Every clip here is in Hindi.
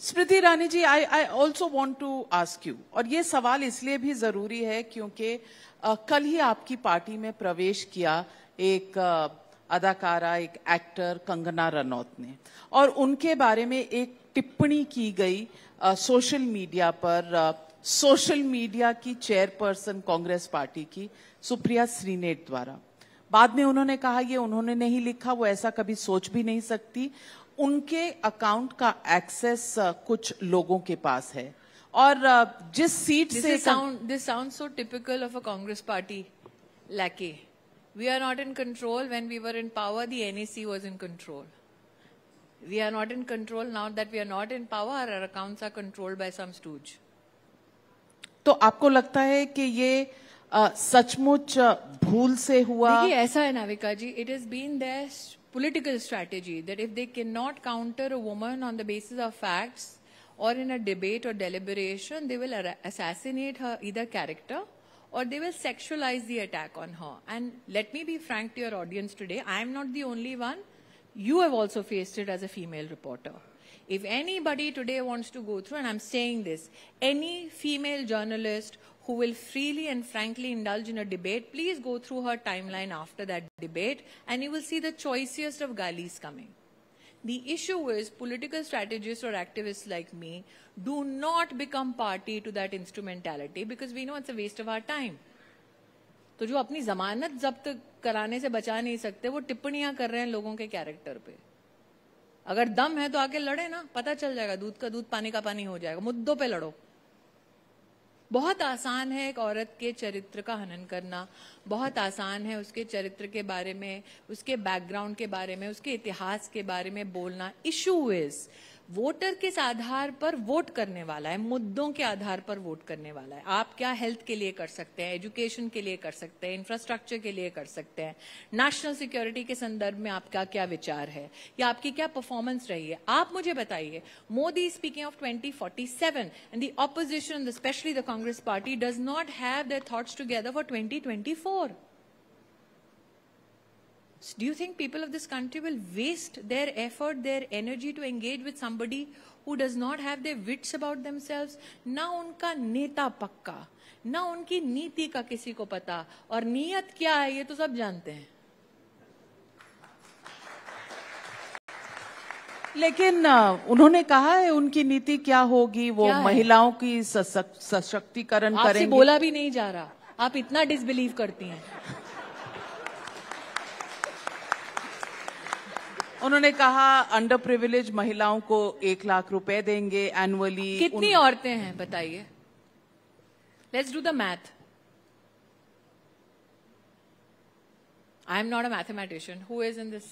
Smriti Irani ji I I also want to ask you और ये सवाल इसलिए भी जरूरी है क्योंकि कल ही आपकी पार्टी में प्रवेश किया एक अदाकारा एक एक्टर कंगना रनौत ने और उनके बारे में एक टिप्पणी की गई आ, सोशल मीडिया पर आ, सोशल मीडिया की चेयरपर्सन कांग्रेस पार्टी की सुप्रिया श्रीनेट द्वारा बाद में उन्होंने कहा ये उन्होंने नहीं लिखा वो ऐसा कभी सोच भी नहीं सकती उनके अकाउंट का एक्सेस uh, कुछ लोगों के पास है और uh, जिस सीट से this sound so typical of a Congress party like we are not in control when we were in power the NAC was in control we are not in control now that we are not in power our accounts are controlled by some stooge तो आपको लगता है कि ये uh, सचमुच भूल से हुआ देखिए ऐसा है Navika ji it is been there political strategy that if they cannot counter a woman on the basis of facts or in a debate or deliberation, they will assassinate her either character or they will sexualize the attack on her. And let me be frank to your audience today, I am not the only one. You have also faced it as a female reporter. If anybody today wants to go through, and I'm saying this, any female journalist who will freely and frankly indulge in a debate, please go through her timeline after that debate and you will see the choicest of galis coming. The issue is political strategists or activists like me do not become party to that instrumentality because we know it's a waste of our time. तो जो अपनी जमानत जब्त कराने से बचा नहीं सकते वो टिप्पणियां कर रहे हैं लोगों के कैरेक्टर पे अगर दम है तो आके लड़े ना पता चल जाएगा दूध का दूध पानी का पानी हो जाएगा मुद्दों पे लड़ो बहुत आसान है एक औरत के चरित्र का हनन करना बहुत आसान है उसके चरित्र के बारे में उसके बैकग्राउंड के बारे में उसके इतिहास के बारे में बोलना इशू इज वोटर किस आधार पर वोट करने वाला है मुद्दों के आधार पर वोट करने वाला है आप क्या हेल्थ के लिए कर सकते हैं एजुकेशन के लिए कर सकते हैं इंफ्रास्ट्रक्चर के लिए कर सकते हैं नेशनल सिक्योरिटी के संदर्भ में आपका क्या विचार है या आपकी क्या परफॉर्मेंस रही है आप मुझे बताइए Modi speaking of twenty forty seven and the opposition specially the Congress party does not have dots together for twenty twenty four do you think people of this country will waste their effort, their energy to engage with somebody who does not have their wits about themselves? na unka neta pakka na unki neeti ka kisi ko pata aur niyat kya hai ye to sab jante hain लेकिन उन्होंने कहा है उनकी नीति क्या होगी वो क्या महिलाओं की सशक्तिकरण करेंगे बोला भी नहीं जा रहा आप इतना डिसबिलीव करती हैं उन्होंने कहा अंडर प्रिविलेज महिलाओं को एक लाख रुपए देंगे एनुअली कितनी उन... औरतें हैं बताइए let's do the math I am not a mathematician who is in this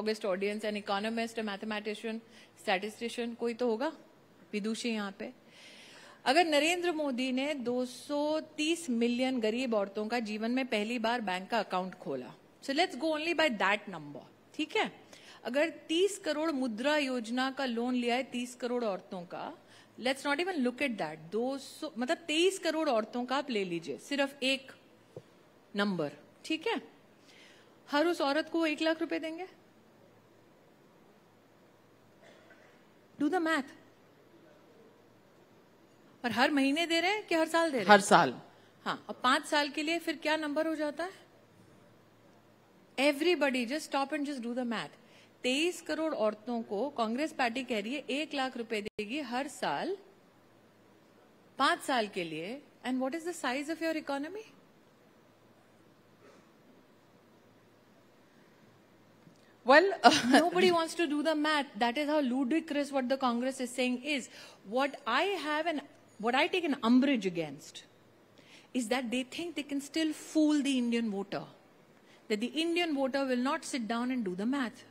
august audience an economist mathematician statistician कोई तो होगा विदुषी यहाँ पे अगर नरेंद्र मोदी ने 230 मिलियन गरीब औरतों का जीवन में पहली बार बैंक का अकाउंट खोला so let's go only by that number ठीक है अगर 30 करोड़ मुद्रा योजना का लोन लिया है 30 करोड़ औरतों का let's not even look at that दो सौ मतलब 23 करोड़ औरतों का आप ले लीजिए सिर्फ एक नंबर ठीक है हर उस औरत को एक लाख रुपए देंगे डू द मैथ और हर महीने दे रहे हैं कि हर साल दे रहे हैं हर साल हाँ और पांच साल के लिए फिर क्या नंबर हो जाता है everybody just stop and just do the math तेईस करोड़ औरतों को कांग्रेस पार्टी कह रही है एक लाख रुपए देगी हर साल पांच साल के लिए and what is the size of your economy Well, uh, nobody wants to do the math. That is how ludicrous what the Congress is saying is. What I have an what I take an umbrage against is that they think they can still fool the Indian voter. That the Indian voter will not sit down and do the math.